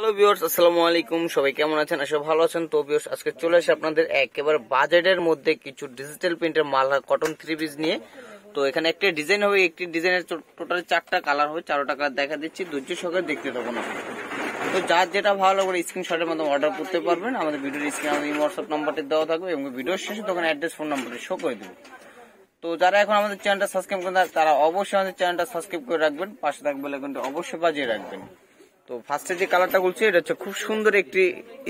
hello viewers আসসালামু আলাইকুম সবাই কেমন আছেন আশা ভালো আছেন তো ভিউয়ার্স আজকে চলে আসে আপনাদের একেবারে বাজেটের মধ্যে কিছু ডিজিটাল প্রিন্টের মালহা কটন থ্রি পিস নিয়ে তো এখানে একটা ডিজাইন হবে একটি ডিজাইনের টোটাল চারটা কালার হবে চারোটা কালার দেখা দিচ্ছি ধৈর্য সকালে দেখতে থাকুন তো যার যেটা ভালো লাগবে স্ক্রিনশটের মাধ্যমে অর্ডার করতে পারবেন আমাদের ভিডিওর স্ক্রিন আমাদের হোয়াটসঅ্যাপ নাম্বারটি দেওয়া থাকবে এবং ভিডিওর শেষে তখন অ্যাড্রেস ফোন নাম্বারটি শো করে দেবো তো যারা এখন আমাদের চ্যানেলটা সাবস্ক্রাইব করেন তারা অবশ্যই আমাদের চ্যানেলটা সাবস্ক্রাইব করে রাখবেন পাশে থাকবে অবশ্যই বাজিয়ে রাখবেন তো ফার্স্টে যে কালারটা বলছি এটা হচ্ছে খুব সুন্দর একটি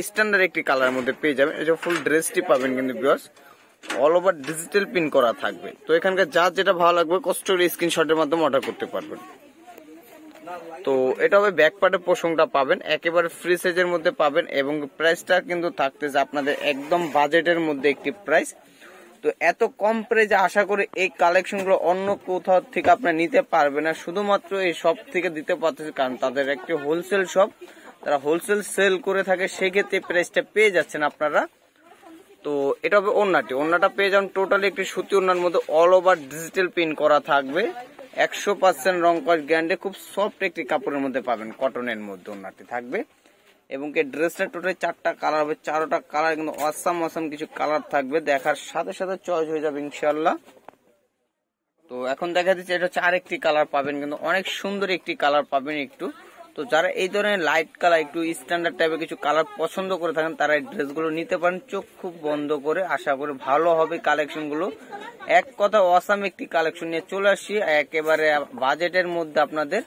স্ট্যান্ডার্ড একটি কালার মধ্যে পেয়ে যাবেন এটা ফুল ড্রেসটি পাবেন কিন্তু because all over digital pin করা থাকবে তো এখানকার যা যেটা ভালো লাগবে কষ্ট স্ক্রিনশটের মাধ্যমে অর্ডার করতে পারবেন তো এটা হবে ব্যাক পার্টের প্রসঙ্গটা পাবেন একেবারে ফ্রি সাইজের মধ্যে পাবেন এবং প্রাইসটা কিন্তু থাকতেছে আপনাদের একদম বাজেটের মধ্যে একটি প্রাইস তো এত কম প্রাইজে আশা করে এই গুলো অন্য কোথাও থেকে আপনার নিতে পারবে না শুধুমাত্র এই শপ থেকে দিতে পারতেছে কারণ তাদের একটি হোলসেল শপ তারা হোলসেল সেল করে থাকে সেক্ষেত্রে প্রাইসটা পেয়ে যাচ্ছেন আপনারা তো এটা হবে ওন্নাটি ওন্নাটা পেয়ে যান টোটালি একটি সুতি ওন্নার মধ্যে অল ওভার ডিজিটাল প্রিন্ট করা থাকবে একশো পার্সেন্ট রং করা গ্যান্ডে খুব সফট একটি কাপড়ের মধ্যে পাবেন কটনের মধ্যে ওন্নাটি থাকবে এবং এই ড্রেসটা টোটাল চারটা কালার হবে চারোটা কালার কিন্তু অসাম অসাম কিছু কালার থাকবে দেখার সাথে সাথে চয়েস হয়ে যাবে ইনশাল্লাহ তো এখন দেখা যাচ্ছে এটা চার একটি কালার পাবেন কিন্তু অনেক সুন্দর একটি কালার পাবেন একটু তো যারা এই ধরনের লাইট কালার একটু স্ট্যান্ডার্ড টাইপের কিছু কালার পছন্দ করে থাকেন তারা এই ড্রেসগুলো নিতে পারেন চোখ খুব বন্ধ করে আশা করে ভালো হবে কালেকশনগুলো এক কথা অসাম একটি কালেকশন নিয়ে চলে আসি একেবারে বাজেটের মধ্যে আপনাদের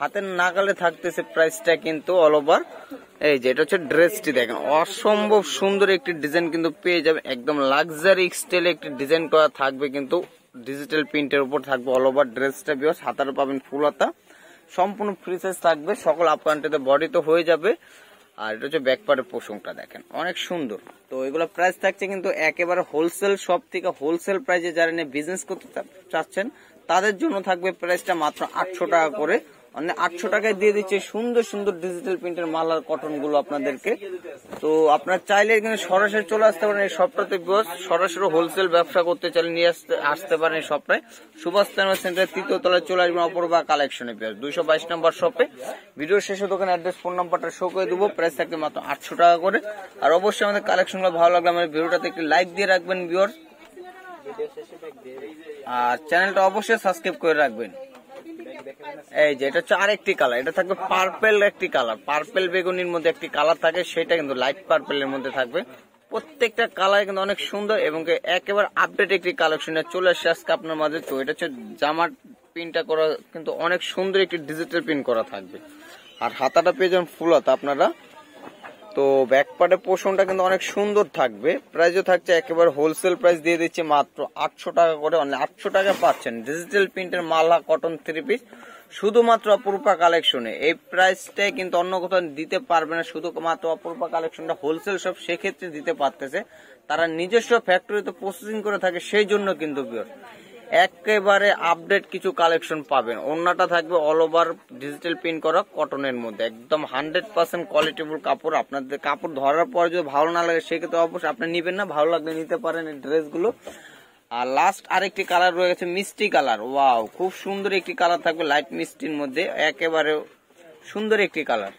হাতের নাগালে থাকতেছে প্রাইসটা কিন্তু অল ওভার এই যে এটা হচ্ছে ড্রেসটি দেখেন অসম্ভব সুন্দর একটি ডিজাইন কিন্তু পেয়ে যাবে একদম লাক্সারি স্টাইলে একটি ডিজাইন করা থাকবে কিন্তু ডিজিটাল প্রিন্টের উপর থাকবে অল ওভার ড্রেসটা বিয়ে হাতার পাবেন ফুল হাতা সম্পূর্ণ ফ্রি সাইজ থাকবে সকল আপানটিতে বডি তো হয়ে যাবে আর এটা হচ্ছে ব্যাকপার্টের পোষণটা দেখেন অনেক সুন্দর তো এগুলো প্রাইস থাকছে কিন্তু একেবারে হোলসেল সব থেকে হোলসেল প্রাইসে যারা নিয়ে বিজনেস করতে চাচ্ছেন তাদের জন্য থাকবে প্রাইসটা মাত্র আটশো টাকা করে মানে আটশো টাকায় দিয়ে দিচ্ছে সুন্দর সুন্দর ডিজিটাল প্রিন্টের মালার কটন গুলো আপনাদেরকে তো আপনার চাইলে এখানে সরাসরি চলে আসতে পারেন এই শপটাতে বস সরাসরি হোলসেল ব্যবসা করতে চাইলে নিয়ে আসতে আসতে পারেন এই সপ্তাহে সুভাষ সেন্টার তৃতীয় তলায় চলে আসবেন অপরবা কালেকশনে পেয়ে দুইশো বাইশ নম্বর শপে ভিডিও শেষে দোকানে অ্যাড্রেস ফোন নাম্বারটা শো করে দেবো প্রাইস থাকবে মাত্র আটশো টাকা করে আর অবশ্যই আমাদের কালেকশনগুলো ভালো লাগলে আমাদের ভিডিওটাতে একটি লাইক দিয়ে রাখবেন ভিওর আর চ্যানেলটা অবশ্যই সাবস্ক্রাইব করে রাখবেন এই যে এটা হচ্ছে আরেকটি কালার এটা থাকবে পার্পেল একটি কালার পার্পেল বেগুনির মধ্যে একটি কালার থাকে সেটা কিন্তু লাইট পার্পেলের মধ্যে থাকবে প্রত্যেকটা কালার কিন্তু অনেক সুন্দর এবং একেবারে আপডেট একটি কালেকশন চলে আসছে আজকে আপনার মাঝে তো এটা হচ্ছে জামার প্রিন্টটা করা কিন্তু অনেক সুন্দর একটি ডিজিটাল প্রিন্ট করা থাকবে আর হাতাটা পেয়ে যান ফুল আপনারা তো ব্যাক পার্টের পোষণটা কিন্তু অনেক সুন্দর থাকবে প্রাইসও থাকছে একেবারে হোলসেল প্রাইস দিয়ে দিচ্ছে মাত্র আটশো টাকা করে মানে আটশো টাকা পাচ্ছেন ডিজিটাল প্রিন্টের মালা কটন থ্রি পিস শুধুমাত্র অপরূপা কালেকশনে এই প্রাইসটাই কিন্তু অন্য কোথাও দিতে পারবে না শুধুমাত্র অপরূপা কালেকশনটা হোলসেল সব সেক্ষেত্রে দিতে পারতেছে তারা নিজস্ব ফ্যাক্টরিতে প্রসেসিং করে থাকে সেই জন্য কিন্তু একেবারে আপডেট কিছু কালেকশন পাবেন অন্যটা থাকবে অল ওভার ডিজিটাল প্রিন্ট করা কটনের মধ্যে একদম হান্ড্রেড পার্সেন্ট কোয়ালিটিবল কাপড় আপনাদের কাপড় ধরার পর যদি ভালো না লাগে সেক্ষেত্রে অবশ্যই আপনি নেবেন না ভালো লাগলে নিতে পারেন এই ড্রেসগুলো আর লাস্ট আরেকটি কালার রয়ে গেছে মিষ্টি কালার ওয়াও খুব সুন্দর একটি কালার থাকবে লাইট মিষ্টির মধ্যে একেবারে সুন্দর একটি কালার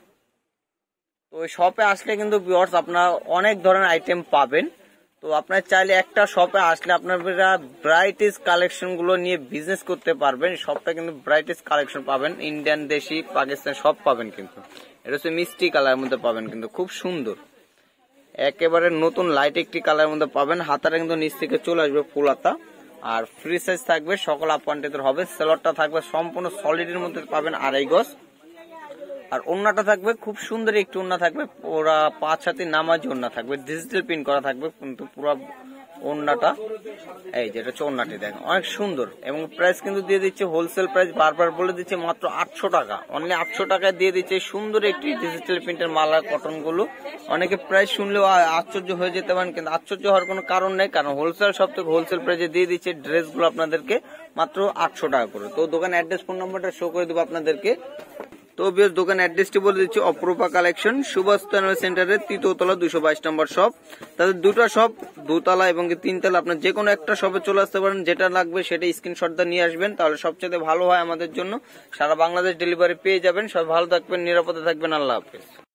তো শপে আসলে কিন্তু আপনারা অনেক ধরনের আইটেম পাবেন তো আপনার চাইলে একটা শপে আসলে আপনারা ব্রাইটিস কালেকশনগুলো নিয়ে বিজনেস করতে পারবেন শপটা কিন্তু ব্রাইটিস কালেকশন পাবেন ইন্ডিয়ান দেশি পাকিস্তান সব পাবেন কিন্তু এটা হচ্ছে মিষ্টি কালারের মধ্যে পাবেন কিন্তু খুব সুন্দর একেবারে নতুন লাইট একটি কালারের মধ্যে পাবেন হাতাটা কিন্তু নিচ থেকে চলে আসবে ফুল হাতা আর ফ্রি সাইজ থাকবে সকল আপান্টের হবে সেলরটা থাকবে সম্পূর্ণ সলিডের মধ্যে পাবেন আড়াই গছ আর ওন্নাটা থাকবে খুব সুন্দর একটি ওন্না থাকবে ওরা পাঁচ হাতে নামাজ ওন্না থাকবে ডিজিটাল প্রিন্ট করা থাকবে কিন্তু পুরো ওন্নাটা এই যেটা হচ্ছে ওন্নাটি দেখেন অনেক সুন্দর এবং প্রাইস কিন্তু দিয়ে দিচ্ছে হোলসেল প্রাইস বারবার বলে দিচ্ছে মাত্র আটশো টাকা অনলি আটশো টাকায় দিয়ে দিচ্ছে সুন্দর একটি ডিজিটাল প্রিন্টের মালা কটনগুলো অনেকে প্রাইস শুনলেও আশ্চর্য হয়ে যেতে পারেন কিন্তু আশ্চর্য হওয়ার কোনো কারণ নেই কারণ হোলসেল সব থেকে হোলসেল প্রাইসে দিয়ে দিচ্ছে ড্রেসগুলো আপনাদেরকে মাত্র আটশো টাকা করে তো দোকান অ্যাড্রেস ফোন নম্বরটা শো করে দেবো আপনাদেরকে তো অভিয়াস দোকান অ্যাড্রেসটি বলে দিচ্ছি অপরূপা কালেকশন সুভাষ সেন্টারের তৃতীয় তলা দুশো বাইশ নম্বর শপ তাদের দুটো শপ দুতলা এবং তিনতলা আপনার যে কোনো একটা শপে চলে আসতে পারেন যেটা লাগবে সেটা স্ক্রিনশটটা নিয়ে আসবেন তাহলে সবচেয়ে ভালো হয় আমাদের জন্য সারা বাংলাদেশ ডেলিভারি পেয়ে যাবেন সব ভালো থাকবেন নিরাপদে থাকবেন আল্লাহ হাফেজ